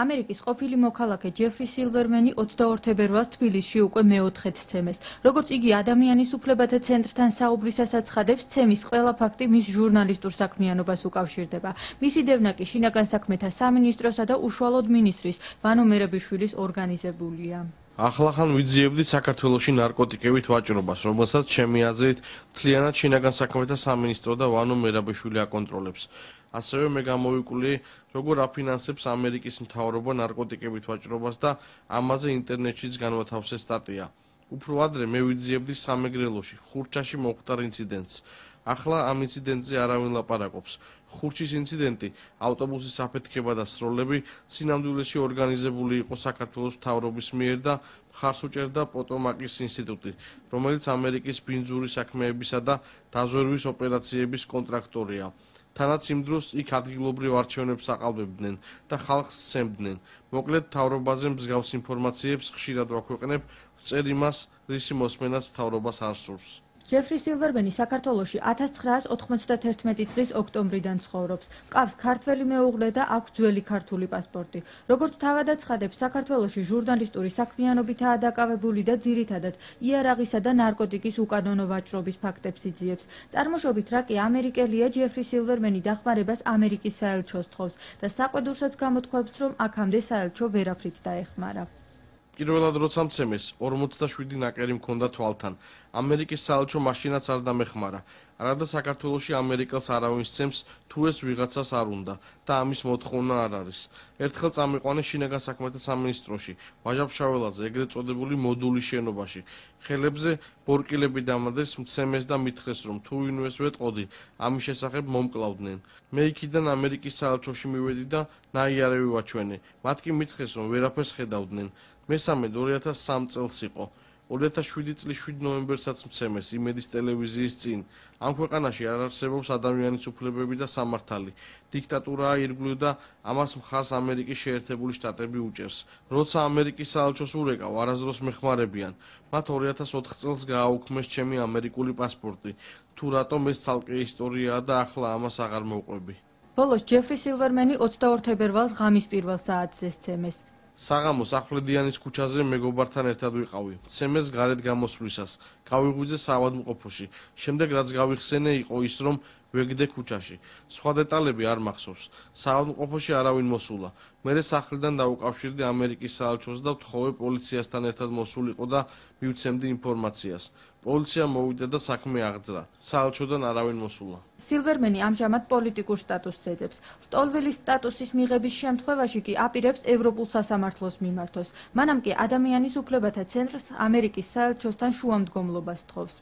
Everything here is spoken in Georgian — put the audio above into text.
ამერიკის ყოფილი მოქალაქე ჯეფრი სილვერმენი 22 თებერვალს თბილისში უკვე მეოთხედ ცემეს. როგორც იგი ადამიანის უფლებათა ცენტრთან საუბრისას აცხადებს, ცემის ყველა ფაქტი მის ჟურნალისტურ საქმიანობას უკავშირდება. მისი დევნა კი შინაგან საქმეთა სამინისტროსა და უშუალოდ მინისტრის ვანო მერაბიშვილის ორგანიზებულია. ახლახან ვიძიებდი საქართველოსი ნარკოტიკებით ვაჭრობას, რომელსაც ჩემი აზრით თლიანად შინაგან საქმეთა სამინისტრო და ვანო მერაბიშვილი აკონტროლებს. ასევე მე გამოვიკული, როგორ აფინანსებს ამერიკის მთავრობა ნარკოტიკებით ვაჭრობას და ამაზე ინტერნეტშიც განვათავსეს სტატია. უფრო ადრე მე ვიძიებდი სამეგრელოში, ხურჩაში მოხდარ ინციდენტს. ახლა ამ ინციდენტზე არავინ ლაპარაკობს ხურჩის ინციდენტი ავტობუსის აფეთქება და სროლები სინამდვილეში ორგანიზებული იყო საქართველოს მთავრობის მიერ და მხარს უჭერდა პოტომაკის ინსტიტუტი რომელიც ამერიკის ბინძური საქმეებისა და დაზვერვის ოპერაციების კონტრაქტორია თანაც იმ დროს იქ ადგილობრივ არჩევნებს აყალბებდნენ და ხალხს სცემდნენ მოკლედ თავრობაზე მსგავს ინფორმაციებს ხშირად ვაქვეყნებ წერი მას რისი მოსმენას თავრობას არ სურს ჯეფრი სილვერბენი საქართველოში 1991 წლის ოქტომბრიდან ცხოვრობს. ყავს ქართველი მეუღლე და აქვს ძველი ქართული პასპორტი. როგორც თავადაც ხადებს, საქართველოში ჟურნალისტური საქმიანობითაა დაკავებული და ძირითადად იარაღისა და ნარკოტიკის უკანონო ვაჭრობის ფაქტებს იძიებს. წარმოშობით რა კი ამერიკელია ჯეფრი სილვერბენი დახმარებას ამერიკის საელჩოს თხოვს და საყვედურსაც გამოთქვამს, რომ აქამდე საელჩო ვერაფრით დაეხმარა. პირველად როცა მცემეს 47 ნაკერი მქონდა თვალთან ამერიკის საელჩო მაშინაც არ დამეხმარა რადა საქართველოსი ამერიკელს არავინ სცემს თუ ეს ვიღაცას არ უნდა და ამის მოთხოვნა არ არის. ერთხელ წამიყვანე შინაგან საქმეთა სამინისტროში, ვაჟაფშაველაძე ეგრეთ წოდებული მოდულის შენობაში. ხელებზე ბორკილები დამადეს მცემეს და მითხეს რომ თუ ინვეს ვეტყოდი, ამის შესახებ მომკლავდნენ. მე იქიდან ამერიკის საელჩოში მივედი და ნაიარევი ვაჩვენე. მათ კი მითხეს რომ ვერაფერს ხედავდნენ. მესამე 2003 წელს იყო. 2007 წლის 7 ნოემბერსაც მცემეს იმედის ტელევიზიის წინ ამ ქვეყანაში არ არსებობს ადამიანის უფლებები და სამართალი დიქტატურაა ირგვლივ და ამას მხარს ამერიკის შეერთებული შტატები უჭერს როცა ამერიკის საალჩოს ურეკავ არაზდროს მეხმარებიან მათ 2004 წელს გააუქმეს ჩემი ამერიკული პასპორტი თუ რატომ ეს ცალკე ისტორიაა და ახლა ამას აღარ მოყვები ბოლოს ჯეფრი სილვერმენი 22 თებერვალს ღამის პირველ საათზე სცემეს საღამოს ახვლედიანის ქუჩაზე მეგობართან ერთად ვიყავი. ცემეს გარეთ გამოსვლისას, გავიღვიძე საავადმყოფოში. შემდეგ რაც გავიხსენე, იყო ის, რომ ვეგდე ქუჩაში. სხვა დეტალები არ მახსოვს. საავადმყოფოში არავინ მოსულა. მერე სახლიდან დაუკავშირდი ამერიკის საალჩოს და თხოვე პოლიციასთან ერთად მოსულიყო და მივცემდი ინფორმაციას. პოლიცია მოვიდა და საქმე აღძრა. საალჩოდან არავინ მოსულა. სილვერმენი ამჟამად პოლიტიკურ სტატუსს ეძებს. სტოლველის სტატუსის მიღების შემთხვევაში კი აპირებს ევროპულ სასამართლოს მიმართოს. მანამ კი ადამიანის უფლებათა ცენტრს ამერიკის საალჩოსთან შუამდგომლობას თხოვს.